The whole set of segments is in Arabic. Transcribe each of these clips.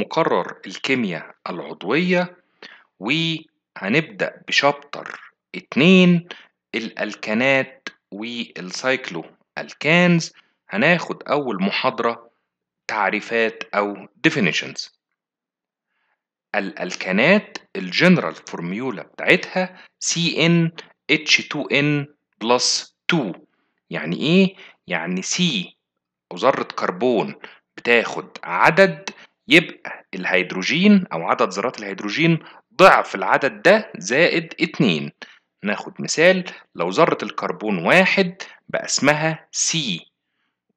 مقرر الكيمياء العضوية وهنبدأ بشابتر اتنين الألكانات والسايكلو ألكانز هناخد أول محاضرة تعريفات أو definitions الألكانات الجنرال فورميولا بتاعتها CnH2n plus 2 يعني إيه؟ يعني C ذرة كربون بتاخد عدد يبقى الهيدروجين أو عدد ذرات الهيدروجين ضعف العدد ده زائد اتنين ناخد مثال لو ذرة الكربون واحد بقى اسمها سي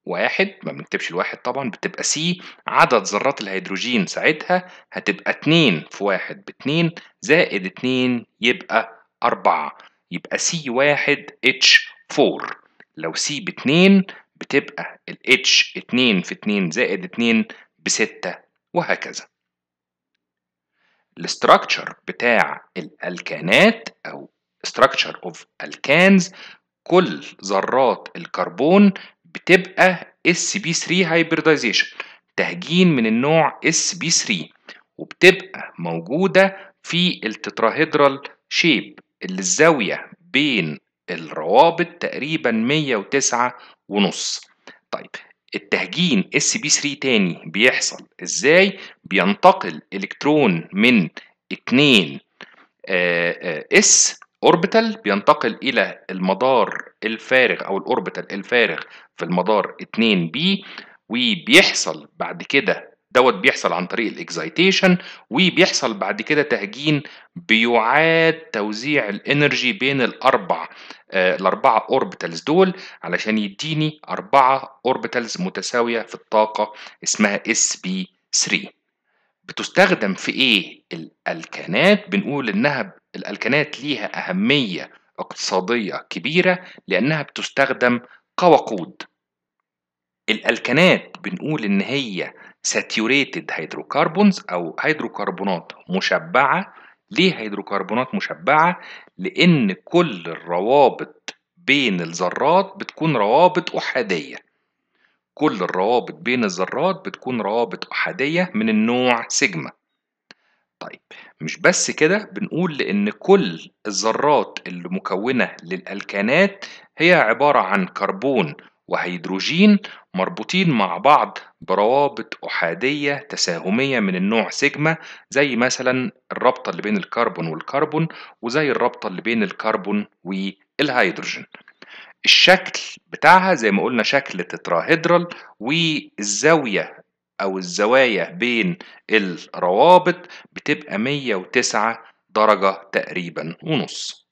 واحد ما بنكتبش الواحد طبعا بتبقى سي عدد ذرات الهيدروجين ساعتها هتبقى اتنين في واحد باتنين زائد اتنين يبقى أربعة يبقى سي واحد اتش فور لو سي باتنين بتبقى ال H اتنين في اتنين زائد اتنين بستة وهكذا الاستراكشر بتاع الالكانات او structure of alkanes كل ذرات الكربون بتبقي sp SB3 hybridization تهجين من النوع sp 3 وبتبقى موجودة في التتراهيدرال شيب اللي الزاوية بين الروابط تقريبا 109 ونص طيب التهجين اس بي 3 تاني بيحصل ازاي بينتقل الكترون من 2 اس اوربيتال بينتقل الى المدار الفارغ او الاوربيتال الفارغ في المدار 2 بي وبيحصل بعد كده دوت بيحصل عن طريق الاكزايتيشن وبيحصل بعد كده تهجين بيعاد توزيع الانرجي بين الاربع آه الاربعه اوربيتالز دول علشان يديني اربعه اوربيتالز متساويه في الطاقه اسمها اس بي 3 بتستخدم في ايه الالكانات بنقول انها الالكانات ليها اهميه اقتصاديه كبيره لانها بتستخدم كوقود الالكانات بنقول ان هي ساتيوريتد هيدروكربونز او هيدروكربونات مشبعه ليه هيدروكربونات مشبعه لان كل الروابط بين الذرات بتكون روابط احاديه كل الروابط بين الذرات بتكون روابط احاديه من النوع سيجما طيب مش بس كده بنقول لان كل الذرات اللي مكونه للالكانات هي عباره عن كربون وهيدروجين مربوطين مع بعض بروابط أحادية تساهمية من النوع سيجما زي مثلا الرابطة اللي بين الكربون والكربون وزي الرابطة اللي بين الكربون والهيدروجين الشكل بتاعها زي ما قلنا شكل تتراهيدرال والزاوية أو الزوايا بين الروابط بتبقى 109 درجة تقريبا ونص